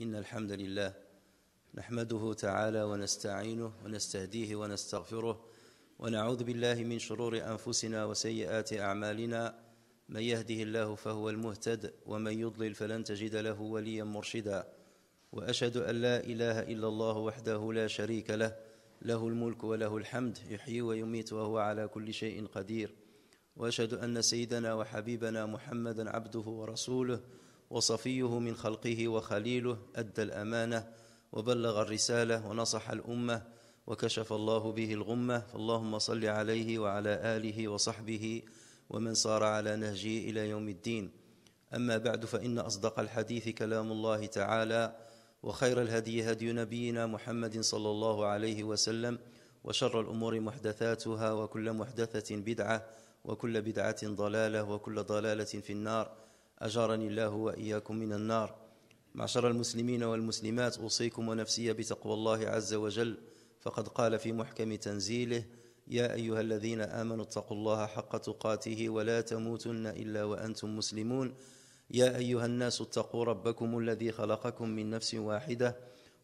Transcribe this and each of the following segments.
إن الحمد لله نحمده تعالى ونستعينه ونستهديه ونستغفره ونعوذ بالله من شرور أنفسنا وسيئات أعمالنا من يهده الله فهو المهتد ومن يضلل فلن تجد له وليا مرشدا وأشهد أن لا إله إلا الله وحده لا شريك له له الملك وله الحمد يحيي ويميت وهو على كل شيء قدير وأشهد أن سيدنا وحبيبنا محمدا عبده ورسوله وصفيه من خلقه وخليله أدى الأمانة وبلغ الرسالة ونصح الأمة وكشف الله به الغمة فاللهم صل عليه وعلى آله وصحبه ومن صار على نهجه إلى يوم الدين أما بعد فإن أصدق الحديث كلام الله تعالى وخير الهدي هدي نبينا محمد صلى الله عليه وسلم وشر الأمور محدثاتها وكل محدثة بدعة وكل بدعة ضلالة وكل ضلالة في النار أجارني الله وإياكم من النار معشر المسلمين والمسلمات أوصيكم ونفسي بتقوى الله عز وجل فقد قال في محكم تنزيله يا أيها الذين آمنوا اتقوا الله حق تقاته ولا تموتن إلا وأنتم مسلمون يا أيها الناس اتقوا ربكم الذي خلقكم من نفس واحدة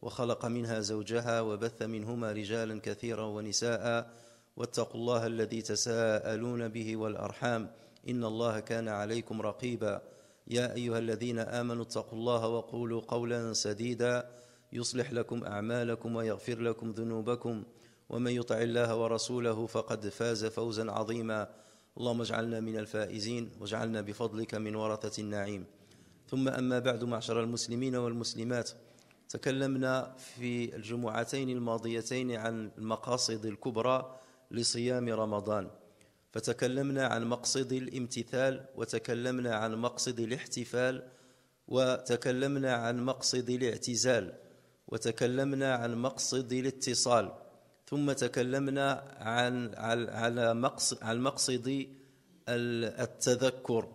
وخلق منها زوجها وبث منهما رجالا كثيرا ونساء واتقوا الله الذي تساءلون به والأرحام إن الله كان عليكم رقيبا يا ايها الذين امنوا اتقوا الله وقولوا قولا سديدا يصلح لكم اعمالكم ويغفر لكم ذنوبكم ومن يطع الله ورسوله فقد فاز فوزا عظيما اللهم اجعلنا من الفائزين واجعلنا بفضلك من ورثه النعيم ثم اما بعد معشر المسلمين والمسلمات تكلمنا في الجمعتين الماضيتين عن المقاصد الكبرى لصيام رمضان فتكلمنا عن مقصد الامتثال وتكلمنا عن مقصد الاحتفال وتكلمنا عن مقصد الاعتزال وتكلمنا عن مقصد الاتصال ثم تكلمنا عن على مقصد عن مقصد التذكر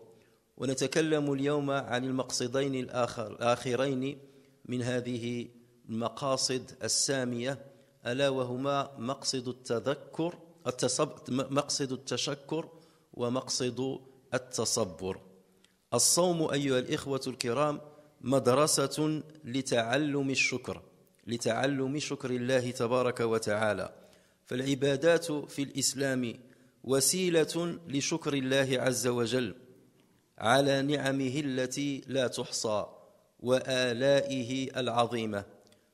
ونتكلم اليوم عن المقصدين الآخر الآخرين من هذه المقاصد السامية ألا وهما مقصد التذكر مقصد التشكر ومقصد التصبر الصوم أيها الإخوة الكرام مدرسة لتعلم الشكر لتعلم شكر الله تبارك وتعالى فالعبادات في الإسلام وسيلة لشكر الله عز وجل على نعمه التي لا تحصى وآلائه العظيمة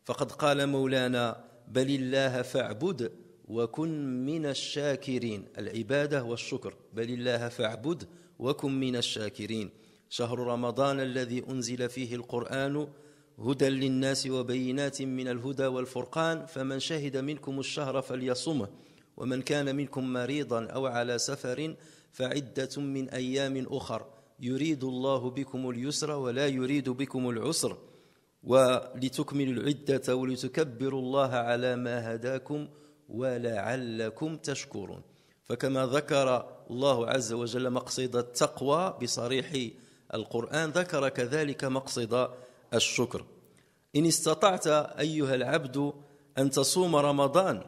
فقد قال مولانا بل الله فاعبد وكن من الشاكرين العباده والشكر بل الله فاعبد وكن من الشاكرين شهر رمضان الذي انزل فيه القران هدى للناس وبينات من الهدى والفرقان فمن شهد منكم الشهر فليصمه ومن كان منكم مريضا او على سفر فعده من ايام اخر يريد الله بكم اليسر ولا يريد بكم العسر ولتكملوا العده ولتكبروا الله على ما هداكم ولعلكم تشكرون فكما ذكر الله عز وجل مقصد التقوى بصريح القرآن ذكر كذلك مقصد الشكر إن استطعت أيها العبد أن تصوم رمضان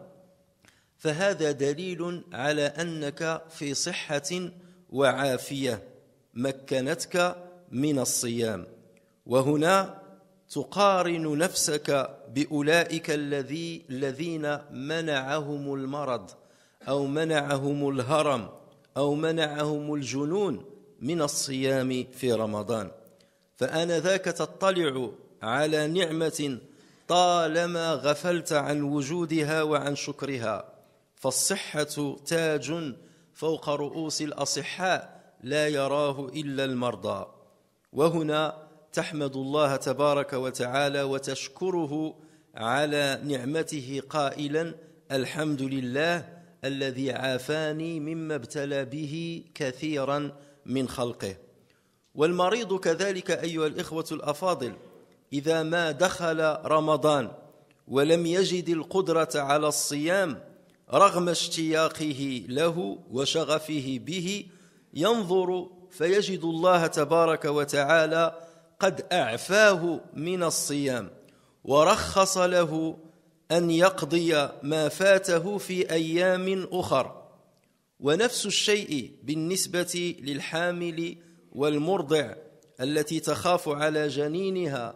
فهذا دليل على أنك في صحة وعافية مكنتك من الصيام وهنا تقارن نفسك باولئك الذي الذين منعهم المرض او منعهم الهرم او منعهم الجنون من الصيام في رمضان فانا ذاك تطلع على نعمه طالما غفلت عن وجودها وعن شكرها فالصحه تاج فوق رؤوس الاصحاء لا يراه الا المرضى وهنا تحمد الله تبارك وتعالى وتشكره على نعمته قائلا الحمد لله الذي عافاني مما ابتلى به كثيرا من خلقه والمريض كذلك ايها الاخوه الافاضل اذا ما دخل رمضان ولم يجد القدره على الصيام رغم اشتياقه له وشغفه به ينظر فيجد الله تبارك وتعالى قد اعفاه من الصيام ورخص له ان يقضي ما فاته في ايام اخر ونفس الشيء بالنسبه للحامل والمرضع التي تخاف على جنينها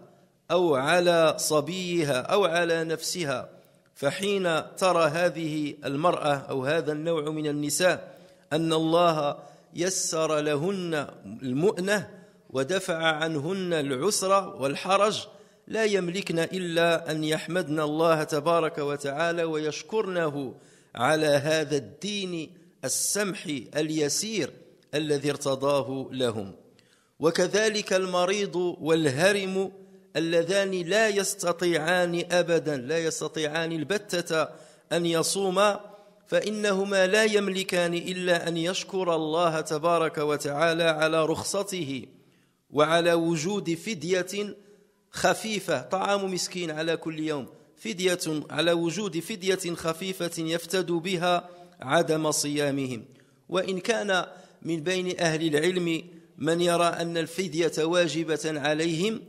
او على صبيها او على نفسها فحين ترى هذه المراه او هذا النوع من النساء ان الله يسر لهن المؤنه ودفع عنهن العسر والحرج لا يملكن الا ان يحمدن الله تبارك وتعالى ويشكرنه على هذا الدين السمح اليسير الذي ارتضاه لهم وكذلك المريض والهرم اللذان لا يستطيعان ابدا لا يستطيعان البته ان يصوما فانهما لا يملكان الا ان يشكر الله تبارك وتعالى على رخصته وعلى وجود فدية خفيفة طعام مسكين على كل يوم فدية على وجود فدية خفيفة يفتد بها عدم صيامهم وإن كان من بين أهل العلم من يرى أن الفدية واجبة عليهم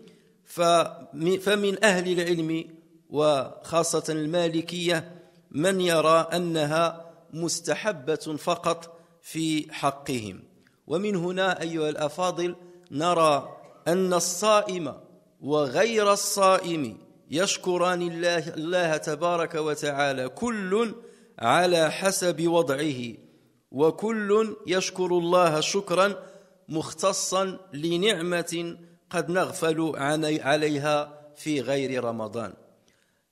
فمن أهل العلم وخاصة المالكية من يرى أنها مستحبة فقط في حقهم ومن هنا أيها الأفاضل نرى أن الصائم وغير الصائم يشكران الله, الله تبارك وتعالى كل على حسب وضعه وكل يشكر الله شكرا مختصا لنعمة قد نغفل عليها في غير رمضان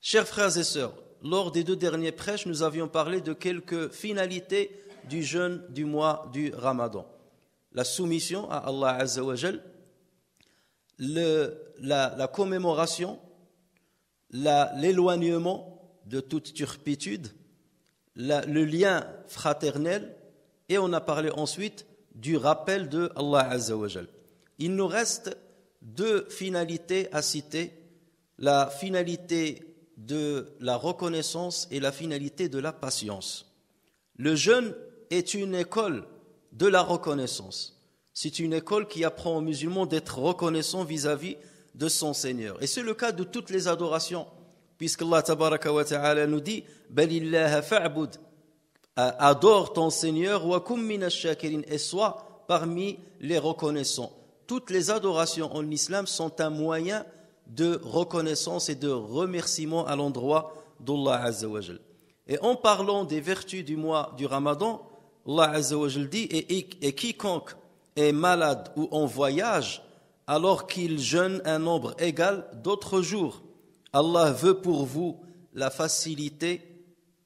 Chers frères et sœurs, lors des deux derniers prêches, nous avions parlé de quelques finalités du jeûne du mois du Ramadan. la soumission à Allah Azza wa la, la commémoration, l'éloignement de toute turpitude, le lien fraternel, et on a parlé ensuite du rappel de Allah Azza Il nous reste deux finalités à citer, la finalité de la reconnaissance et la finalité de la patience. Le jeûne est une école de la reconnaissance. C'est une école qui apprend aux musulmans d'être reconnaissants vis-à-vis de son Seigneur. Et c'est le cas de toutes les adorations, puisqu'Allah Allah wa ta'ala nous dit euh, adore ton Seigneur et sois parmi les reconnaissants. Toutes les adorations en islam sont un moyen de reconnaissance et de remerciement à l'endroit d'Allah Et en parlant des vertus du mois du Ramadan, Allah dit et, quiconque est malade ou en voyage, alors qu'il jeûne un nombre égal d'autres jours, Allah veut pour vous la facilité,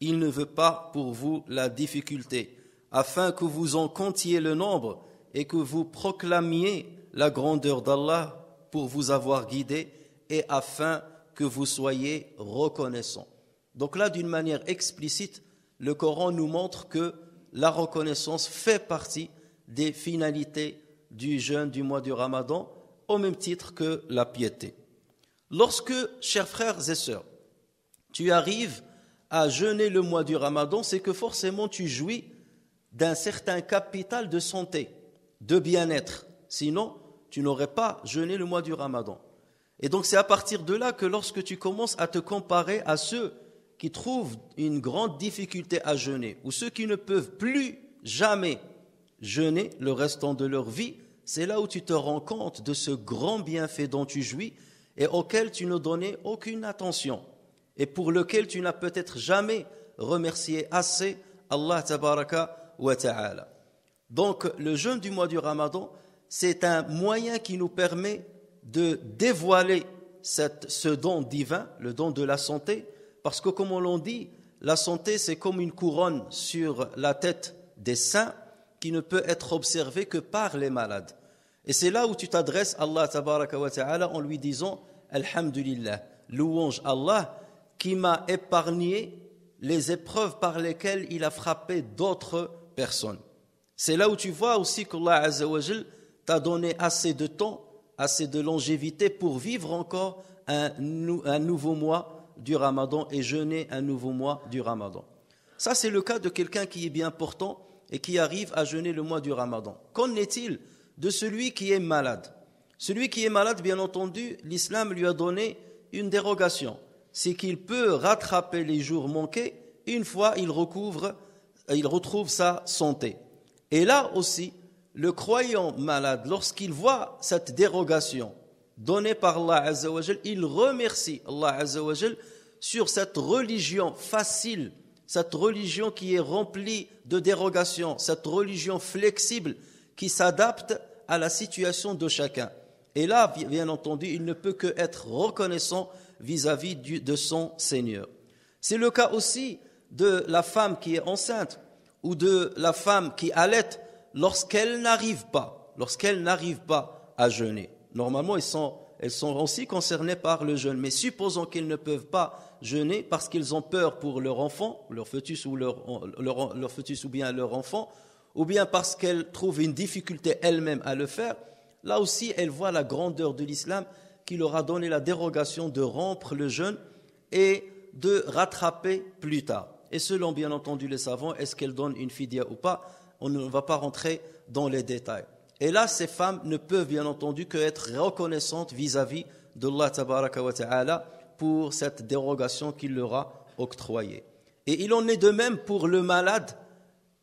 il ne veut pas pour vous la difficulté, afin que vous en comptiez le nombre et que vous proclamiez la grandeur d'Allah pour vous avoir guidé et afin que vous soyez reconnaissants. Donc là, d'une manière explicite, le Coran nous montre que la reconnaissance fait partie des finalités du jeûne du mois du Ramadan, au même titre que la piété. Lorsque, chers frères et sœurs, tu arrives à jeûner le mois du Ramadan, c'est que forcément tu jouis d'un certain capital de santé, de bien-être. Sinon, tu n'aurais pas jeûné le mois du Ramadan. Et donc c'est à partir de là que lorsque tu commences à te comparer à ceux qui trouvent une grande difficulté à jeûner, ou ceux qui ne peuvent plus jamais jeûner le restant de leur vie, c'est là où tu te rends compte de ce grand bienfait dont tu jouis et auquel tu ne donnais aucune attention, et pour lequel tu n'as peut-être jamais remercié assez Allah tabaraka wa ta'ala. Donc le jeûne du mois du Ramadan, c'est un moyen qui nous permet de dévoiler cette, ce don divin, le don de la santé, parce que comme on l'a dit, la santé c'est comme une couronne sur la tête des saints qui ne peut être observée que par les malades. Et c'est là où tu t'adresses à Allah wa en lui disant Alhamdulillah, louange Allah qui m'a épargné les épreuves par lesquelles il a frappé d'autres personnes. C'est là où tu vois aussi qu'Allah t'a donné assez de temps, assez de longévité pour vivre encore un, un nouveau mois du ramadan et jeûner un nouveau mois du ramadan. Ça, c'est le cas de quelqu'un qui est bien portant et qui arrive à jeûner le mois du ramadan. Qu'en est-il de celui qui est malade Celui qui est malade, bien entendu, l'islam lui a donné une dérogation. C'est qu'il peut rattraper les jours manqués une fois il recouvre, il retrouve sa santé. Et là aussi, le croyant malade, lorsqu'il voit cette dérogation, donné par Allah Azzawajal, il remercie Allah Azzawajal sur cette religion facile, cette religion qui est remplie de dérogations, cette religion flexible qui s'adapte à la situation de chacun. Et là, bien entendu, il ne peut que être reconnaissant vis-à-vis de son Seigneur. C'est le cas aussi de la femme qui est enceinte ou de la femme qui allaite lorsqu'elle n'arrive pas, lorsqu'elle n'arrive pas à jeûner normalement, elles sont aussi concernées par le jeûne. Mais supposons qu'elles ne peuvent pas jeûner parce qu'elles ont peur pour leur enfant, leur fœtus ou, leur, fœtus ou bien leur enfant, ou bien parce qu'elles trouvent une difficulté elles-mêmes à le faire, là aussi, elles voient la grandeur de l'islam qui leur a donné la dérogation de rompre le jeûne et de rattraper plus tard. Et selon, bien entendu, les savants, est-ce qu'elles donnent une fidia ou pas On ne va pas rentrer dans les détails. Et là, ces femmes ne peuvent bien entendu que être reconnaissantes vis-à-vis d'Allah tabaraka wa ta'ala pour cette dérogation qu'il leur a octroyée. Et il en est de même pour le malade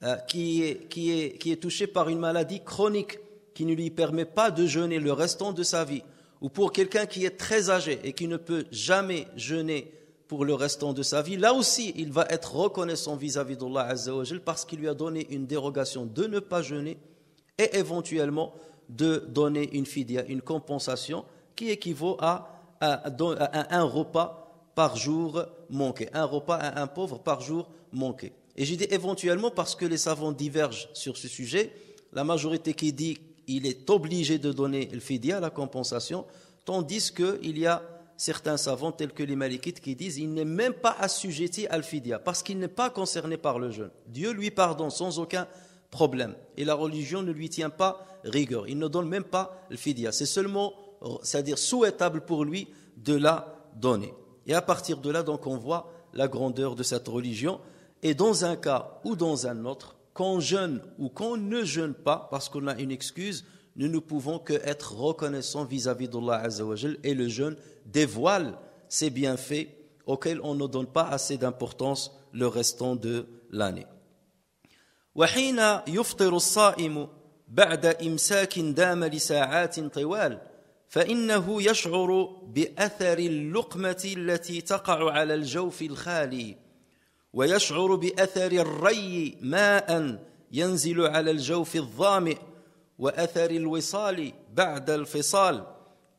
euh, qui, est, qui est touché par une maladie chronique qui ne lui permet pas de jeûner le restant de sa vie, ou pour quelqu'un qui est très âgé et qui ne peut jamais jeûner pour le restant de sa vie, là aussi il va être reconnaissant vis-à-vis d'Allah Azzawajal parce qu'il lui a donné une dérogation de ne pas jeûner et éventuellement de donner une fidia, une compensation qui équivaut à, un repas par jour manqué, un repas à un pauvre par jour manqué. Et j'ai dit éventuellement parce que les savants divergent sur ce sujet, la majorité qui dit qu'il est obligé de donner le fidia, la compensation, tandis qu'il y a certains savants tels que les Malikites qui disent il n'est même pas assujetti à al-fidia parce qu'il n'est pas concerné par le jeûne. Dieu lui pardonne sans aucun problème. Et la religion ne lui tient pas rigueur. Il ne donne même pas le fidia, C'est seulement, c'est-à-dire souhaitable pour lui de la donner. Et à partir de là, donc, on voit la grandeur de cette religion. Et dans un cas ou dans un autre, qu'on jeûne ou qu'on ne jeûne pas, parce qu'on a une excuse, nous ne pouvons que être reconnaissants vis-à-vis d'Allah Azzawajal. Et le jeûne dévoile ses bienfaits auxquels on ne donne pas assez d'importance le restant de l'année. وحين يفطر الصائم بعد إمساك دام لساعات طوال فإنه يشعر بأثر اللقمة التي تقع على الجوف الخالي ويشعر بأثر الري ماء ينزل على الجوف الظامئ وأثر الوصال بعد الفصال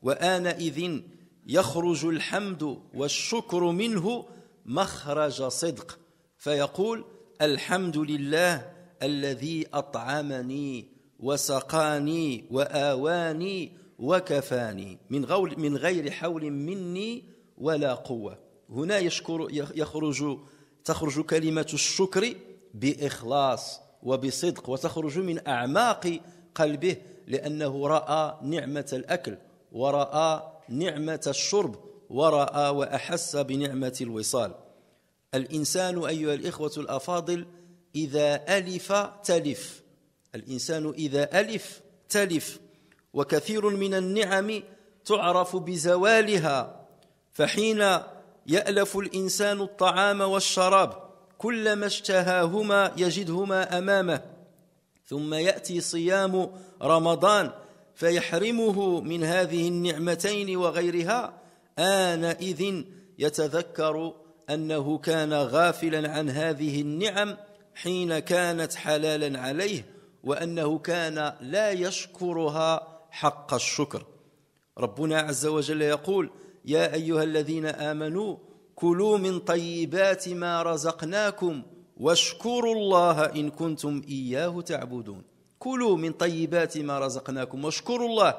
وآنئذ يخرج الحمد والشكر منه مخرج صدق فيقول الحمد لله الذي أطعمني وسقاني وآواني وكفاني من, غول من غير حول مني ولا قوة هنا يشكر يخرج تخرج كلمة الشكر بإخلاص وبصدق وتخرج من أعماق قلبه لأنه رأى نعمة الأكل ورأى نعمة الشرب ورأى وأحس بنعمة الوصال الإنسان أيها الإخوة الأفاضل إذا ألف تلف الإنسان إذا ألف تلف وكثير من النعم تعرف بزوالها فحين يألف الإنسان الطعام والشراب كلما اشتهاهما يجدهما أمامه ثم يأتي صيام رمضان فيحرمه من هذه النعمتين وغيرها آنئذ يتذكر أنه كان غافلا عن هذه النعم حين كانت حلالا عليه وأنه كان لا يشكرها حق الشكر ربنا عز وجل يقول يا أيها الذين آمنوا كلوا من طيبات ما رزقناكم واشكروا الله إن كنتم إياه تعبدون كلوا من طيبات ما رزقناكم واشكروا الله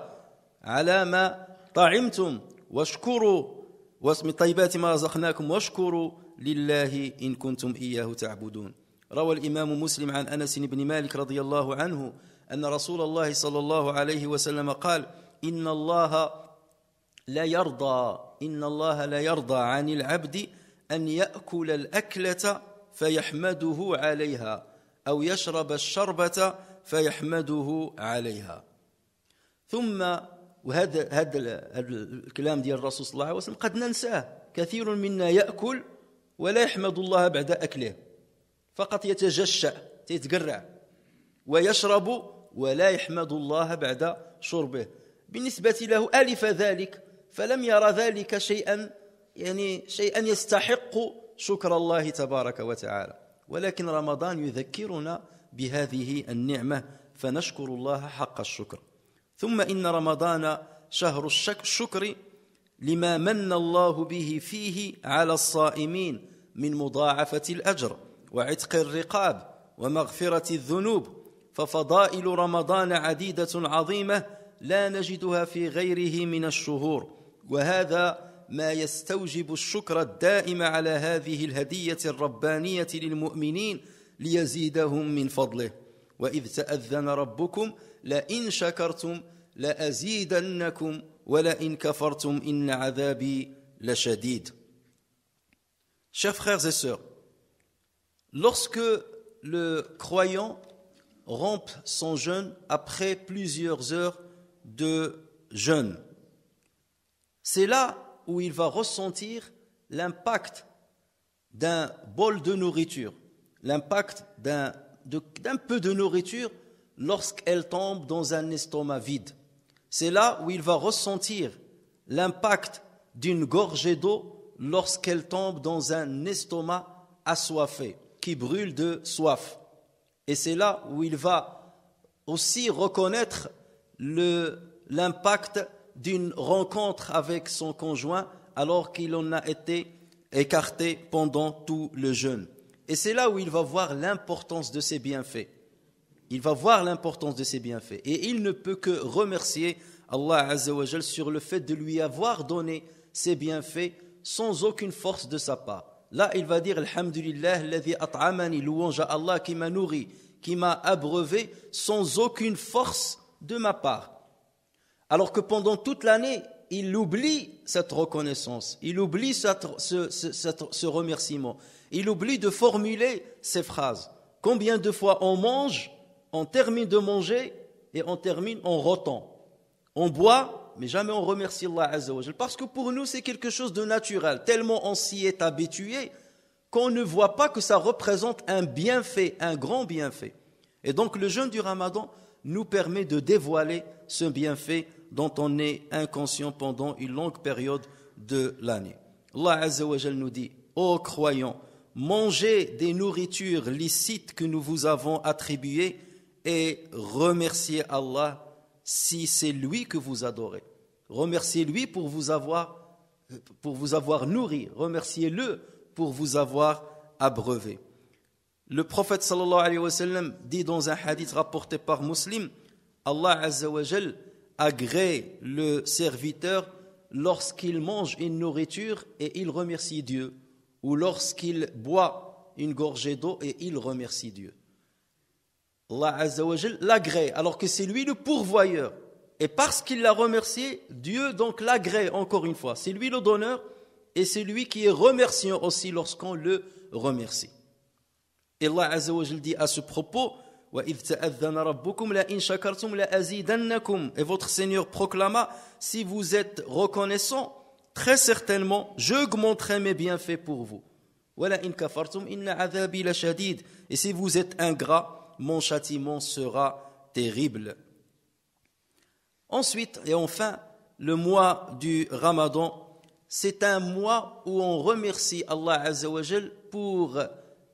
على ما طعمتم واشكروا من طيبات ما رزقناكم واشكروا لله إن كنتم إياه تعبدون روى الإمام مسلم عن أنس بن مالك رضي الله عنه أن رسول الله صلى الله عليه وسلم قال إن الله لا يرضى إن الله لا يرضى عن العبد أن يأكل الأكلة فيحمده عليها أو يشرب الشربة فيحمده عليها ثم وهذا هذا الكلام ديال الرسول صلى الله عليه وسلم قد ننساه كثير منا يأكل ولا يحمد الله بعد أكله فقط يتجشأ تيتقرع ويشرب ولا يحمد الله بعد شربه بالنسبة له ألف ذلك فلم يرى ذلك شيئا يعني شيئا يستحق شكر الله تبارك وتعالى ولكن رمضان يذكرنا بهذه النعمة فنشكر الله حق الشكر ثم إن رمضان شهر الشكر لما من الله به فيه على الصائمين من مضاعفة الأجر وعتق الرقاب ومغفرة الذنوب ففضائل رمضان عديدة عظيمة لا نجدها في غيره من الشهور وهذا ما يستوجب الشكر الدائم على هذه الهدية الربانية للمؤمنين ليزيدهم من فضله وإذ تأذن ربكم لئن شكرتم لأزيدنكم ولئن كفرتم إن عذابي لشديد Chers frères et sœurs, Lorsque le croyant rompt son jeûne après plusieurs heures de jeûne, c'est là où il va ressentir l'impact d'un bol de nourriture, l'impact d'un peu de nourriture lorsqu'elle tombe dans un estomac vide. C'est là où il va ressentir l'impact d'une gorgée d'eau lorsqu'elle tombe dans un estomac assoiffé qui brûle de soif. Et c'est là où il va aussi reconnaître l'impact d'une rencontre avec son conjoint alors qu'il en a été écarté pendant tout le jeûne. Et c'est là où il va voir l'importance de ses bienfaits. Il va voir l'importance de ses bienfaits. Et il ne peut que remercier Allah Azzawajal sur le fait de lui avoir donné ses bienfaits sans aucune force de sa part. Là, il va dire Alhamdulillah, at'amani, louange à Allah qui m'a nourri, qui m'a abreuvé sans aucune force de ma part. Alors que pendant toute l'année, il oublie cette reconnaissance, il oublie ce remerciement, il oublie de formuler ces phrases. Combien de fois on mange, on termine de manger et on termine en rotant. On boit mais jamais on remercie Allah Azzawajal. Parce que pour nous, c'est quelque chose de naturel. Tellement on s'y est habitué qu'on ne voit pas que ça représente un bienfait, un grand bienfait. Et donc le jeûne du Ramadan nous permet de dévoiler ce bienfait dont on est inconscient pendant une longue période de l'année. Allah Azzawajal nous dit, ô croyants, mangez des nourritures licites que nous vous avons attribuées et remerciez Allah si c'est lui que vous adorez. Remerciez-lui pour vous avoir pour vous avoir nourri, remerciez-le pour vous avoir abreuvé. Le prophète dit dans un hadith rapporté par Muslim Allah azza wa agrée le serviteur lorsqu'il mange une nourriture et il remercie Dieu ou lorsqu'il boit une gorgée d'eau et il remercie Dieu. Allah l'agrée, alors que c'est lui le pourvoyeur. Et parce qu'il l'a remercié, Dieu donc l'agrée encore une fois. C'est lui le donneur et c'est lui qui est remerciant aussi lorsqu'on le remercie. Et Allah Azzawajal dit à ce propos et votre Seigneur proclama Si vous êtes reconnaissant, très certainement, j'augmenterai mes bienfaits pour vous. Et si vous êtes ingrat, mon châtiment sera terrible. Ensuite et enfin, le mois du Ramadan, c'est un mois où on remercie Allah Azzawajal pour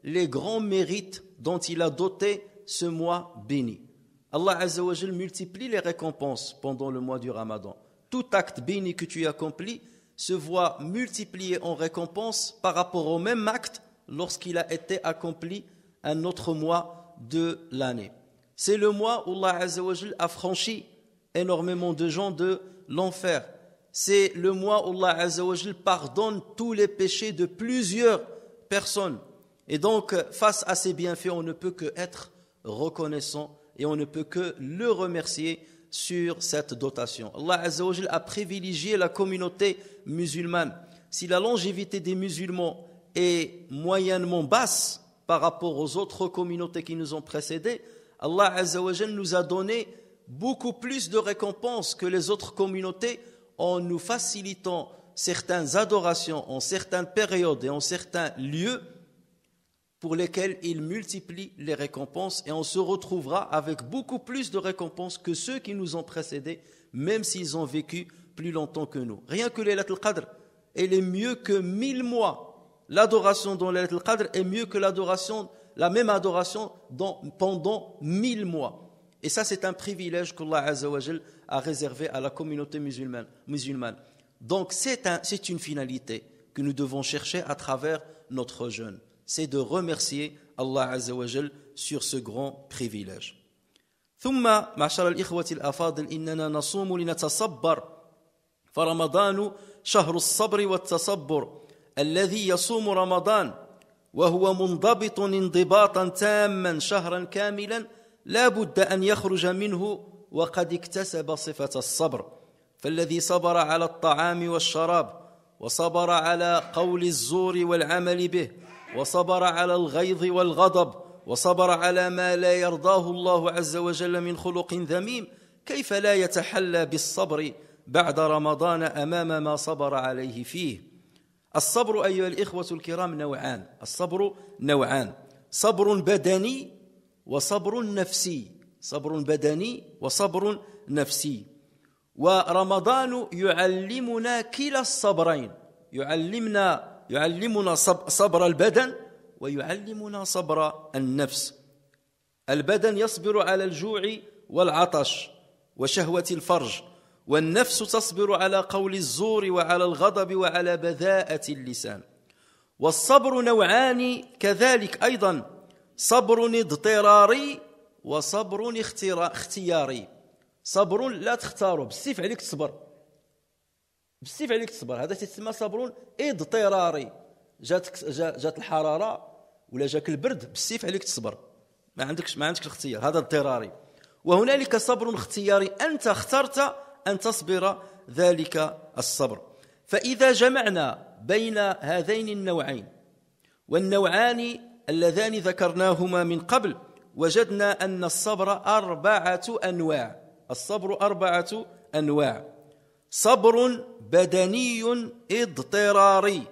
les grands mérites dont il a doté ce mois béni. Allah Azzawajal multiplie les récompenses pendant le mois du Ramadan. Tout acte béni que tu accomplis se voit multiplié en récompense par rapport au même acte lorsqu'il a été accompli un autre mois de l'année. C'est le mois où Allah a franchi énormément de gens de l'enfer. C'est le mois où Allah pardonne tous les péchés de plusieurs personnes. Et donc, face à ces bienfaits, on ne peut que être reconnaissant et on ne peut que le remercier sur cette dotation. Allah a privilégié la communauté musulmane. Si la longévité des musulmans est moyennement basse, par rapport aux autres communautés qui nous ont précédés, Allah nous a donné beaucoup plus de récompenses que les autres communautés en nous facilitant certaines adorations en certaines périodes et en certains lieux pour lesquels il multiplie les récompenses et on se retrouvera avec beaucoup plus de récompenses que ceux qui nous ont précédés, même s'ils ont vécu plus longtemps que nous. Rien que les Qadr, elle est mieux que mille mois l'adoration dans le al-Qadr est mieux que l'adoration, la même adoration pendant mille mois. Et ça, c'est un privilège qu'Allah Azzawajal a réservé à la communauté musulmane. musulmane. Donc, c'est une finalité que nous devons chercher à travers notre jeûne. C'est de remercier Allah sur ce grand privilège. الذي يصوم رمضان وهو منضبط انضباطا تاما شهرا كاملا لا بد أن يخرج منه وقد اكتسب صفة الصبر فالذي صبر على الطعام والشراب وصبر على قول الزور والعمل به وصبر على الغيظ والغضب وصبر على ما لا يرضاه الله عز وجل من خلق ذميم كيف لا يتحلى بالصبر بعد رمضان أمام ما صبر عليه فيه الصبر أيها الإخوة الكرام نوعان الصبر نوعان صبر بدني وصبر نفسي صبر بدني وصبر نفسي ورمضان يعلمنا كلا الصبرين يعلمنا يعلمنا صبر البدن ويعلمنا صبر النفس البدن يصبر على الجوع والعطش وشهوة الفرج والنفس تصبر على قول الزور وعلى الغضب وعلى بذاءة اللسان والصبر نوعان كذلك أيضا صبر اضطراري وصبر اختياري صبر لا تختاره بالسيف عليك تصبر بالسيف عليك تصبر هذا تسمى صبر اضطراري جاتك جات الحراره ولا جاك البرد بالسيف عليك تصبر ما عندكش ما عندكش الاختيار هذا اضطراري وهنالك صبر اختياري انت اخترت أن تصبر ذلك الصبر فإذا جمعنا بين هذين النوعين والنوعان اللذان ذكرناهما من قبل وجدنا أن الصبر أربعة أنواع الصبر أربعة أنواع صبر بدني اضطراري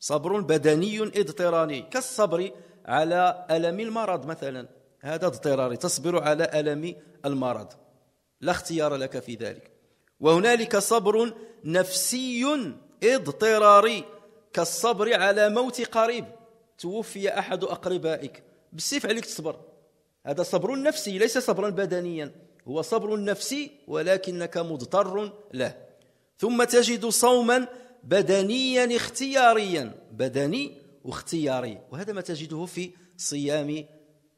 صبر بدني اضطراري كالصبر على ألم المرض مثلا هذا اضطراري تصبر على ألم المرض لا اختيار لك في ذلك وهنالك صبر نفسي اضطراري كالصبر على موت قريب توفي أحد أقربائك بالسيف عليك تصبر هذا صبر نفسي ليس صبرا بدنيا هو صبر نفسي ولكنك مضطر له ثم تجد صوما بدنيا اختياريا بدني واختياري وهذا ما تجده في صيام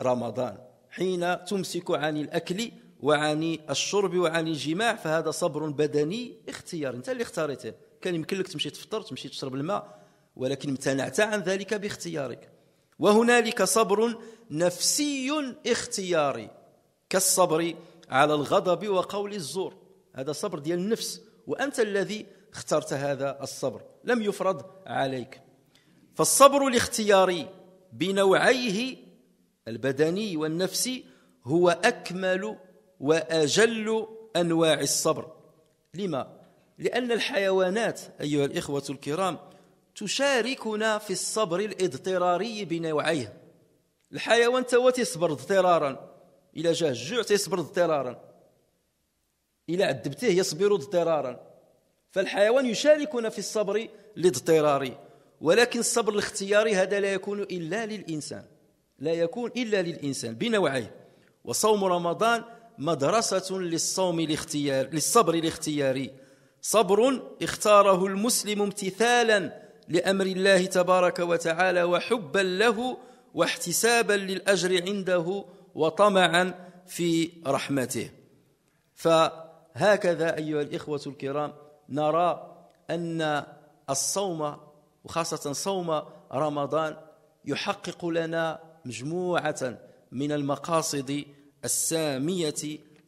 رمضان حين تمسك عن الأكل وعن الشرب وعن الجماع فهذا صبر بدني اختيار انت اللي اختاريته كان يمكن لك تمشي تفطر تمشي تشرب الماء ولكن امتنعت عن ذلك باختيارك وهنالك صبر نفسي اختياري كالصبر على الغضب وقول الزور هذا صبر ديال النفس وانت الذي اخترت هذا الصبر لم يفرض عليك فالصبر الاختياري بنوعيه البدني والنفسي هو اكمل وأجل أنواع الصبر لما؟ لأن الحيوانات أيها الإخوة الكرام تشاركنا في الصبر الاضطراري بنوعيه الحيوان توا تيصبر اضطرارا إلى جاه الجوع تيصبر اضطرارا إلى عذبته يصبر اضطرارا فالحيوان يشاركنا في الصبر الاضطراري ولكن الصبر الاختياري هذا لا يكون إلا للإنسان لا يكون إلا للإنسان بنوعيه وصوم رمضان مدرسة للصوم الاختيار للصبر الاختياري صبر اختاره المسلم امتثالا لأمر الله تبارك وتعالى وحبا له واحتسابا للأجر عنده وطمعا في رحمته فهكذا أيها الإخوة الكرام نرى أن الصوم وخاصة صوم رمضان يحقق لنا مجموعة من المقاصد السامية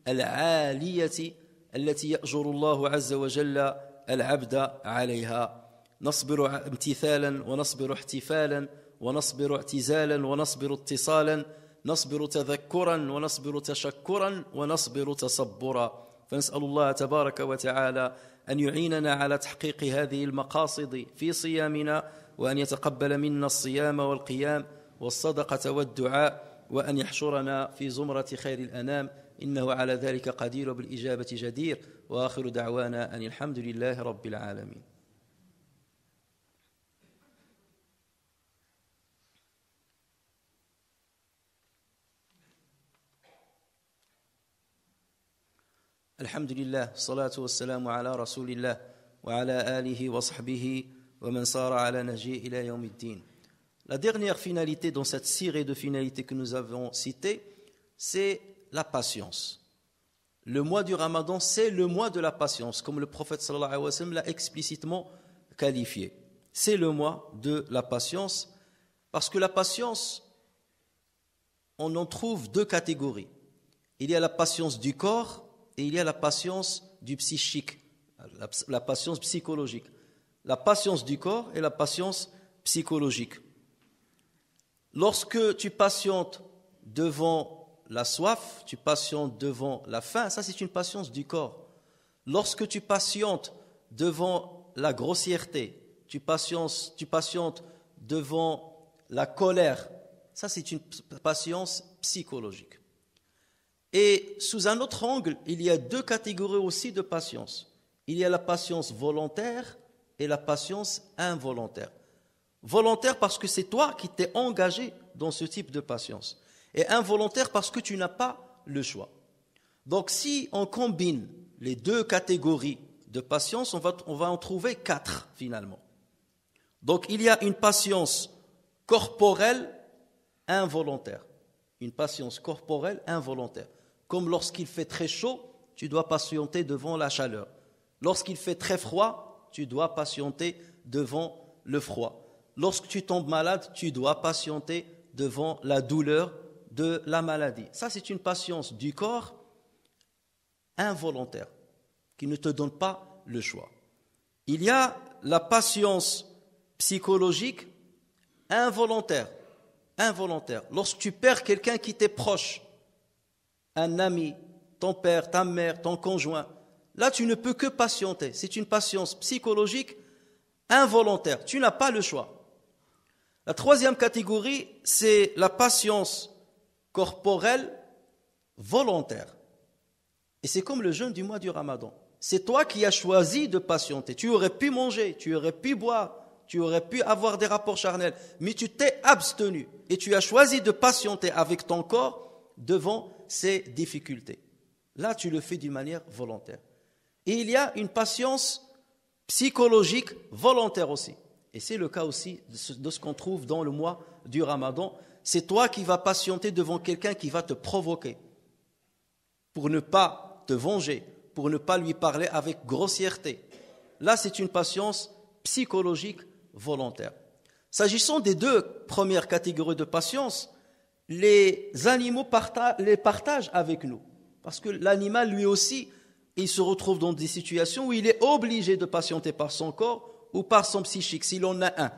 العالية التي يأجر الله عز وجل العبد عليها نصبر امتثالا ونصبر احتفالا ونصبر اعتزالا ونصبر اتصالا نصبر تذكرا ونصبر تشكرا ونصبر تصبرا فنسأل الله تبارك وتعالى أن يعيننا على تحقيق هذه المقاصد في صيامنا وأن يتقبل منا الصيام والقيام والصدقة والدعاء وأن يحشرنا في زمرة خير الأنام إنه على ذلك قدير وبالإجابة جدير وآخر دعوانا أن الحمد لله رب العالمين الحمد لله الصلاة والسلام على رسول الله وعلى آله وصحبه ومن صار على نهجه إلى يوم الدين La dernière finalité dans cette série de finalités que nous avons citées, c'est la patience. Le mois du Ramadan, c'est le mois de la patience, comme le prophète sallallahu alayhi wa sallam l'a explicitement qualifié. C'est le mois de la patience, parce que la patience, on en trouve deux catégories. Il y a la patience du corps et il y a la patience du psychique, la patience psychologique. La patience du corps et la patience psychologique. Lorsque tu patientes devant la soif, tu patientes devant la faim, ça c'est une patience du corps. Lorsque tu patientes devant la grossièreté, tu patientes, tu patientes devant la colère, ça c'est une patience psychologique. Et sous un autre angle, il y a deux catégories aussi de patience. Il y a la patience volontaire et la patience involontaire. Volontaire parce que c'est toi qui t'es engagé dans ce type de patience. Et involontaire parce que tu n'as pas le choix. Donc si on combine les deux catégories de patience, on va, en trouver quatre finalement. Donc il y a une patience corporelle involontaire. Une patience corporelle involontaire. Comme lorsqu'il fait très chaud, tu dois patienter devant la chaleur. Lorsqu'il fait très froid, tu dois patienter devant le froid lorsque tu tombes malade, tu dois patienter devant la douleur de la maladie. Ça, c'est une patience du corps involontaire, qui ne te donne pas le choix. Il y a la patience psychologique involontaire. Involontaire. Lorsque tu perds quelqu'un qui t'est proche, un ami, ton père, ta mère, ton conjoint, là tu ne peux que patienter. C'est une patience psychologique involontaire. Tu n'as pas le choix. La troisième catégorie, c'est la patience corporelle volontaire. Et c'est comme le jeûne du mois du ramadan. C'est toi qui as choisi de patienter. Tu aurais pu manger, tu aurais pu boire, tu aurais pu avoir des rapports charnels, mais tu t'es abstenu et tu as choisi de patienter avec ton corps devant ces difficultés. Là, tu le fais d'une manière volontaire. Et il y a une patience psychologique volontaire aussi. Et c'est le cas aussi de ce, qu'on trouve dans le mois du Ramadan. C'est toi qui vas patienter devant quelqu'un qui va te provoquer pour ne pas te venger, pour ne pas lui parler avec grossièreté. Là, c'est une patience psychologique volontaire. S'agissant des deux premières catégories de patience, les animaux les partagent avec nous. Parce que l'animal, lui aussi, il se retrouve dans des situations où il est obligé de patienter par son corps ou par son psychique, si l'on a un.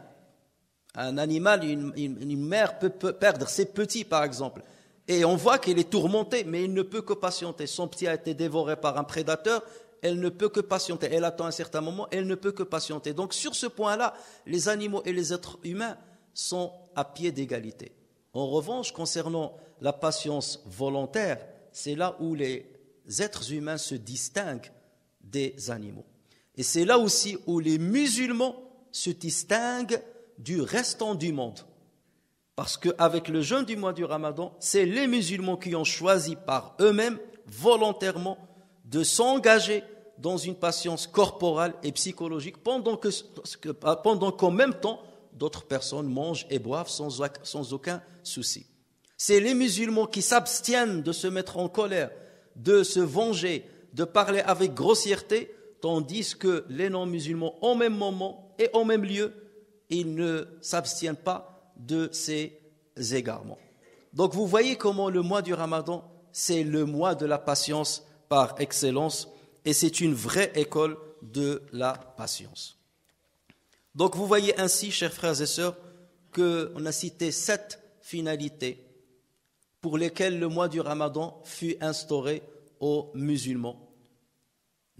Un animal, une, mère peut, perdre ses petits, par exemple. Et on voit qu'elle est tourmentée, mais elle ne peut que patienter. Son petit a été dévoré par un prédateur, elle ne peut que patienter. Elle attend un certain moment, elle ne peut que patienter. Donc sur ce point-là, les animaux et les êtres humains sont à pied d'égalité. En revanche, concernant la patience volontaire, c'est là où les êtres humains se distinguent des animaux. Et c'est là aussi où les musulmans se distinguent du restant du monde. Parce qu'avec le jeûne du mois du ramadan, c'est les musulmans qui ont choisi par eux-mêmes, volontairement, de s'engager dans une patience corporelle et psychologique pendant ah, pendant qu'en même temps, d'autres personnes mangent et boivent sans, sans aucun souci. C'est les musulmans qui s'abstiennent de se mettre en colère, de se venger, de parler avec grossièreté, tandis que les non-musulmans, au même moment et au même lieu, ils ne s'abstiennent pas de ces égarements. Donc vous voyez comment le mois du Ramadan, c'est le mois de la patience par excellence, et c'est une vraie école de la patience. Donc vous voyez ainsi, chers frères et sœurs, qu'on a cité sept finalités pour lesquelles le mois du Ramadan fut instauré aux musulmans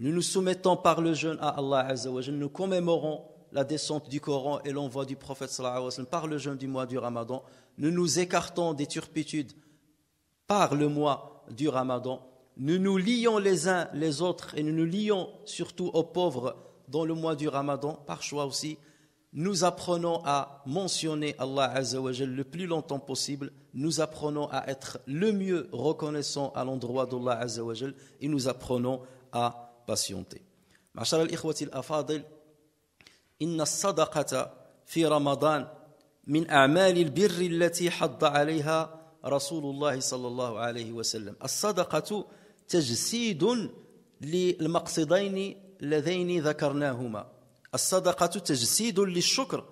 nous nous soumettons par le jeûne à Allah Azzawajal. Nous commémorons la descente du Coran et l'envoi du prophète sallallahu alayhi wa sallam par le jeûne du mois du Ramadan. Nous nous écartons des turpitudes par le mois du Ramadan. Nous nous lions les uns les autres et nous nous lions surtout aux pauvres dans le mois du Ramadan, par choix aussi. Nous apprenons à mentionner Allah Azzawajal le plus longtemps possible. Nous apprenons à être le mieux reconnaissant à l'endroit d'Allah Azzawajal et nous apprenons à باسيونتي معشر الإخوة الأفاضل إن الصدقة في رمضان من أعمال البر التي حض عليها رسول الله صلى الله عليه وسلم الصدقة تجسيد للمقصدين اللذين ذكرناهما الصدقة تجسيد للشكر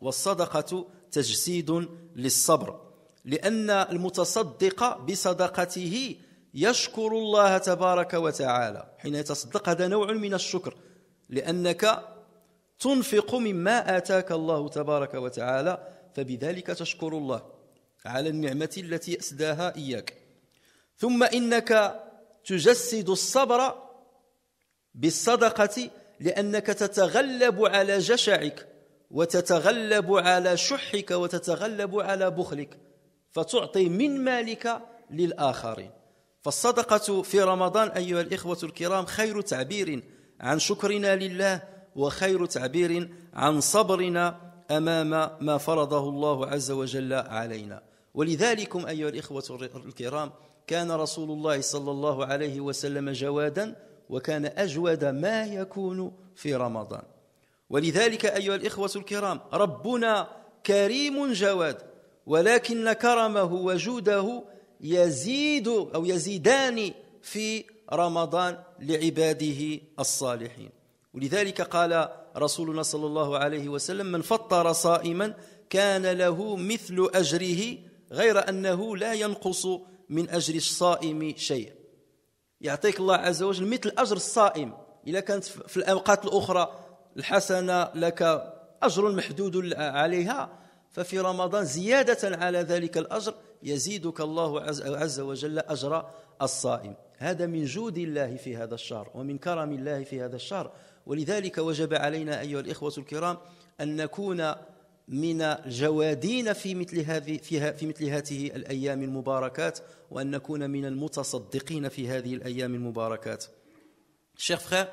والصدقة تجسيد للصبر لأن المتصدق بصدقته يشكر الله تبارك وتعالى حين يتصدق هذا نوع من الشكر لأنك تنفق مما آتاك الله تبارك وتعالى فبذلك تشكر الله على النعمة التي أسداها إياك ثم إنك تجسد الصبر بالصدقة لأنك تتغلب على جشعك وتتغلب على شحك وتتغلب على بخلك فتعطي من مالك للآخرين فالصدقة في رمضان أيها الإخوة الكرام خير تعبير عن شكرنا لله وخير تعبير عن صبرنا أمام ما فرضه الله عز وجل علينا ولذلكم أيها الإخوة الكرام كان رسول الله صلى الله عليه وسلم جوادا وكان أجود ما يكون في رمضان ولذلك أيها الإخوة الكرام ربنا كريم جواد ولكن كرمه وجوده يزيد أو يزيدان في رمضان لعباده الصالحين ولذلك قال رسولنا صلى الله عليه وسلم من فطر صائما كان له مثل أجره غير أنه لا ينقص من أجر الصائم شيء يعطيك الله عز وجل مثل أجر الصائم إذا كانت في الأوقات الأخرى الحسنة لك أجر محدود عليها ففي رمضان زيادة على ذلك الأجر يزيدك الله عز وجل أجر الصائم هذا من جود الله في هذا الشهر ومن كرم الله في هذا الشهر ولذلك وجب علينا أيها الإخوة الكرام أن نكون من الجوادين في مثل هذه في مثل هذه الايام المباركات وان نكون من المتصدقين في هذه الايام المباركات. شيخ frères,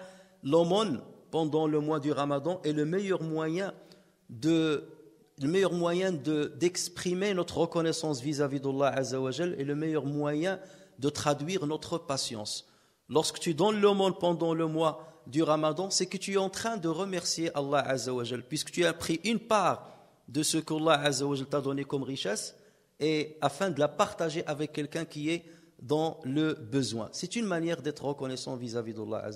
لومون pendant le mois du Ramadan est le meilleur moyen de le meilleur moyen d'exprimer notre reconnaissance vis-à-vis d'Allah Azzawajal et le meilleur moyen de traduire notre patience. Lorsque tu donnes le monde pendant le mois du ramadan, c'est que tu es en train de remercier Allah puisque tu as pris une part de ce qu'Allah Azzawajal t'a donné comme richesse, et afin de la partager avec quelqu'un qui est dans le besoin. C'est une manière d'être reconnaissant vis-à-vis d'Allah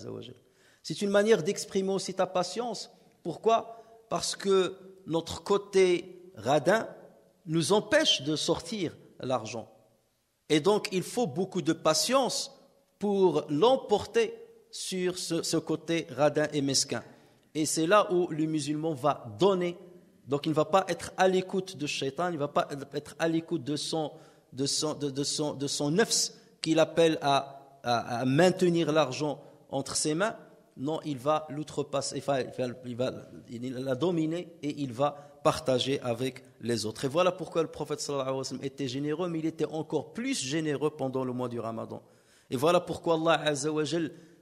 C'est une manière d'exprimer aussi ta patience. Pourquoi Parce que notre côté radin nous empêche de sortir l'argent. Et donc, il faut beaucoup de patience pour l'emporter sur ce, côté radin et mesquin. Et c'est là où le musulman va donner. Donc, il ne va pas être à l'écoute de Shaitan, il ne va pas être à l'écoute de son, de son, de, qu'il appelle à maintenir l'argent entre ses mains non, il va l'outrepasser, il va, la dominer et il va partager avec les autres. Et voilà pourquoi le prophète était généreux, mais il était encore plus généreux pendant le mois du Ramadan. Et voilà pourquoi Allah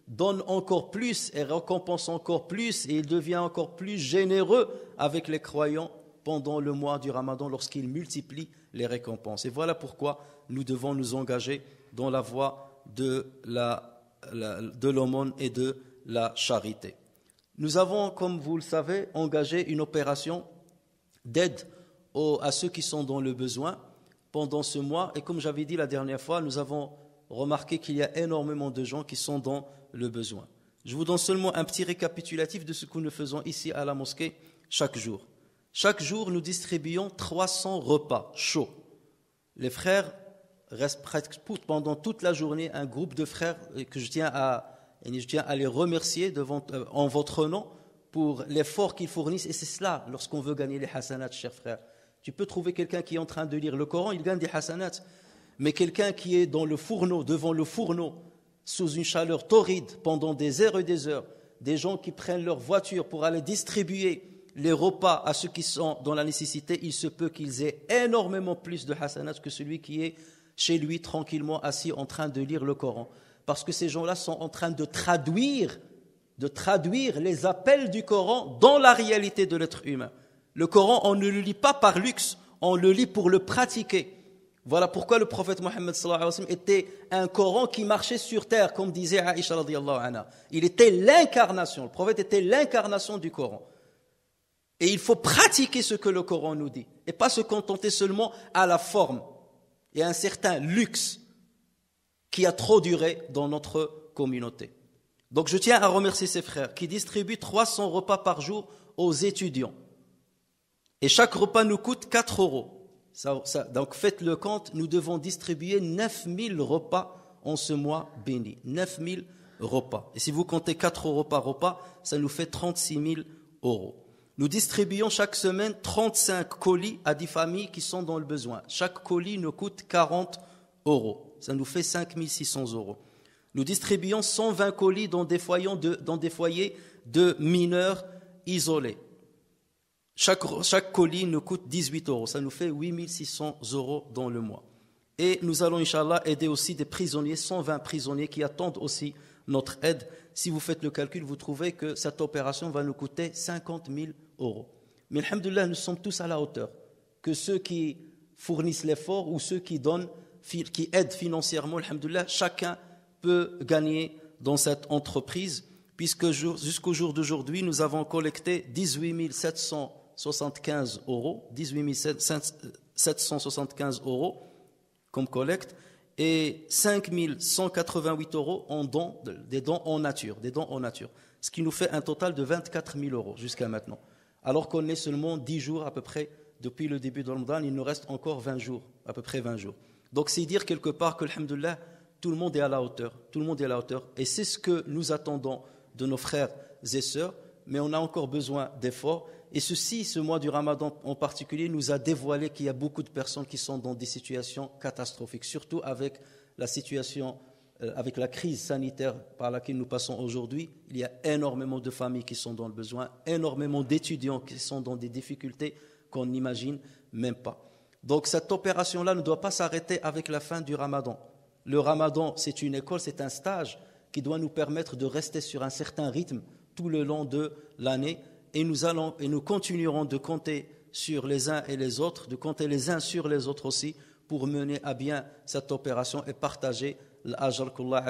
donne encore plus et récompense encore plus et il devient encore plus généreux avec les croyants pendant le mois du Ramadan lorsqu'il multiplie les récompenses. Et voilà pourquoi nous devons nous engager dans la voie de de l'aumône et de la charité. Nous avons, comme vous le savez, engagé une opération d'aide à ceux qui sont dans le besoin pendant ce mois. Et comme j'avais dit la dernière fois, nous avons remarqué qu'il y a énormément de gens qui sont dans le besoin. Je vous donne seulement un petit récapitulatif de ce que nous faisons ici à la mosquée chaque jour. Chaque jour, nous distribuons 300 repas chauds. Les frères restent presque pendant toute la journée, un groupe de frères euh, que je tiens à, et je tiens à les remercier euh, en votre nom pour l'effort qu'ils fournissent. Et c'est cela lorsqu'on veut gagner les hasanats, chers frères. Tu peux trouver quelqu'un qui est en train de lire le Coran, il gagne des hasanats. Mais quelqu'un qui est dans le fourneau, devant le fourneau, sous une chaleur torride pendant des heures et des heures, des gens qui prennent leur voiture pour aller distribuer les repas à ceux qui sont dans la nécessité, il se peut qu'ils aient énormément plus de hasanats que celui qui est chez lui tranquillement assis en train de lire le Coran parce que ces gens-là sont en train de traduire, de traduire les appels du Coran dans la réalité de l'être humain. Le Coran, on ne le lit pas par luxe, on le lit pour le pratiquer. Voilà pourquoi le prophète Mohammed était un Coran qui marchait sur terre, comme disait Aïcha anha. Il était l'incarnation, le prophète était l'incarnation du Coran. Et il faut pratiquer ce que le Coran nous dit, et pas se contenter seulement à la forme et à un certain luxe qui a trop duré dans notre communauté. Donc je tiens à remercier ces frères qui distribuent 300 repas par jour aux étudiants. Et chaque repas nous coûte 4 euros. donc faites le compte, nous devons distribuer 9000 repas en ce mois béni. 9000 repas. Et si vous comptez 4 euros par repas, ça nous fait 36 000 euros. Nous distribuons chaque semaine 35 colis à 10 familles qui sont dans le besoin. Chaque colis nous coûte 40 euros ça nous fait 5 5600 euros. Nous distribuons 120 colis dans des foyers de, mineurs isolés. Chaque, colis nous coûte 18 euros, ça nous fait 8600 euros dans le mois. Et nous allons, Inch'Allah, aider aussi des prisonniers, 120 prisonniers qui attendent aussi notre aide. Si vous faites le calcul, vous trouvez que cette opération va nous coûter 50 000 euros. Mais alhamdulillah, nous sommes tous à la hauteur. Que ceux qui fournissent l'effort ou ceux qui donnent qui aident financièrement, alhamdoulilah, chacun peut gagner dans cette entreprise, puisque jusqu'au jour d'aujourd'hui, nous avons collecté 18 775 euros, 18 775 euros comme collecte, et 5 188 euros en dons, des dons en nature, des dons en nature, ce qui nous fait un total de 24 000 euros jusqu'à maintenant. Alors qu'on est seulement 10 jours à peu près depuis le début de Ramadan, il nous reste encore 20 jours, à peu près 20 jours. Donc c'est dire quelque part que, alhamdoulilah, tout le monde est à la hauteur, tout le monde est à la hauteur. Et c'est ce que nous attendons de nos frères et sœurs, mais on a encore besoin d'efforts. Et ceci, ce mois du Ramadan en particulier, nous a dévoilé qu'il y a beaucoup de personnes qui sont dans des situations catastrophiques, surtout avec la situation, euh, avec la crise sanitaire par laquelle nous passons aujourd'hui. Il y a énormément de familles qui sont dans le besoin, énormément d'étudiants qui sont dans des difficultés qu'on n'imagine même pas. Donc cette opération-là ne doit pas s'arrêter avec la fin du ramadan. Le ramadan, c'est une école, c'est un stage qui doit nous permettre de rester sur un certain rythme tout le long de l'année et nous continuerons de compter sur les uns et les autres, de compter les uns sur les autres aussi pour mener à bien cette opération et partager l'ajr qu'Allah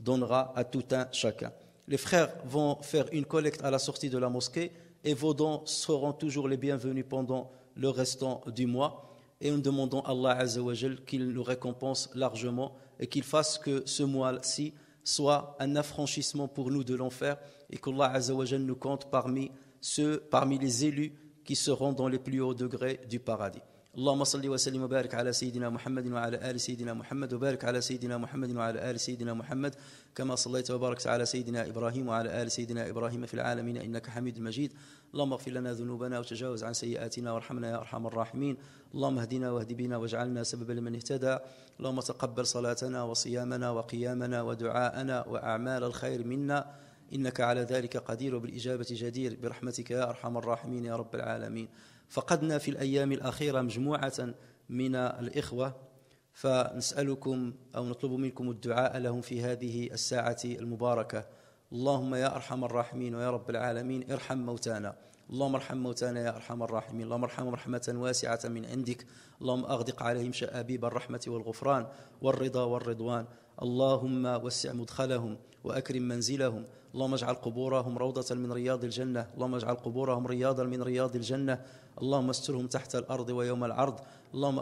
donnera à tout un chacun. Les frères vont faire une collecte à la sortie de la mosquée et vos dons seront toujours les bienvenus pendant le restant du mois et nous demandons à Allah Azzawajal qu'il nous récompense largement et qu'il fasse que ce mois-ci soit un affranchissement pour nous de l'enfer et qu'Allah Azzawajal nous compte parmi ceux, parmi les élus qui seront dans les plus hauts degrés du paradis. اللهم صل وسلم وبارك على سيدنا محمد وعلى ال سيدنا محمد وبارك على سيدنا محمد وعلى ال سيدنا محمد كما صليت وباركت على سيدنا ابراهيم وعلى ال سيدنا ابراهيم في العالمين انك حميد مجيد اللهم اغفر لنا ذنوبنا وتجاوز عن سيئاتنا وارحمنا يا ارحم الراحمين اللهم اهدنا واهد بنا واجعلنا سببا لمن اهتدى اللهم تقبل صلاتنا وصيامنا وقيامنا ودعاءنا واعمال الخير منا انك على ذلك قدير وبالاجابه جدير برحمتك يا ارحم الراحمين يا رب العالمين فقدنا في الأيام الأخيرة مجموعة من الإخوة فنسألكم أو نطلب منكم الدعاء لهم في هذه الساعة المباركة اللهم يا أرحم الراحمين ويا رب العالمين ارحم موتانا اللهم ارحم موتانا يا ارحم الراحمين اللهم ارحمهم رحمه واسعه من عندك اللهم اغدق عليهم شابيب الرحمه والغفران والرضا والرضوان اللهم وسع مدخلهم واكرم منزلهم اللهم اجعل قبورهم روضه من رياض الجنه اللهم اجعل قبورهم رياضا من رياض الجنه اللهم استرهم تحت الأرض ويوم العرض اللهم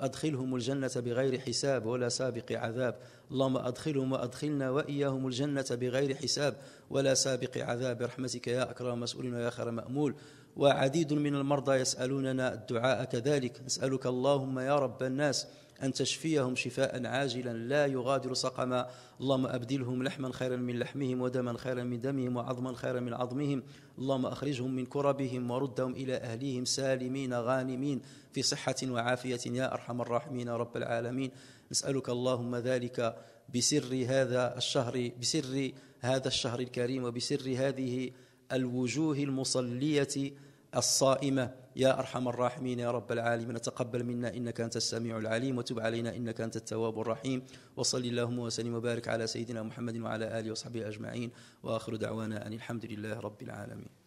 أدخلهم الجنة بغير حساب ولا سابق عذاب اللهم أدخلهم وأدخلنا وإياهم الجنة بغير حساب ولا سابق عذاب برحمتك يا أكرم مسؤولين ويا خير مأمول وعديد من المرضى يسألوننا الدعاء كذلك نسألك اللهم يا رب الناس أن تشفيهم شفاء عاجلا لا يغادر سقما اللهم أبدلهم لحما خيرا من لحمهم ودما خيرا من دمهم وعظما خيرا من عظمهم اللهم أخرجهم من كربهم وردهم إلى أهليهم سالمين غانمين في صحة وعافية يا أرحم الراحمين رب العالمين نسألك اللهم ذلك بسر هذا الشهر بسر هذا الشهر الكريم وبسر هذه الوجوه المصليه الصائمة يا أرحم الراحمين يا رب العالمين تقبل منا إنك أنت السميع العليم وتب علينا إنك أنت التواب الرحيم وصل اللهم وسلم وبارك على سيدنا محمد وعلى آله وصحبه أجمعين وآخر دعوانا أن الحمد لله رب العالمين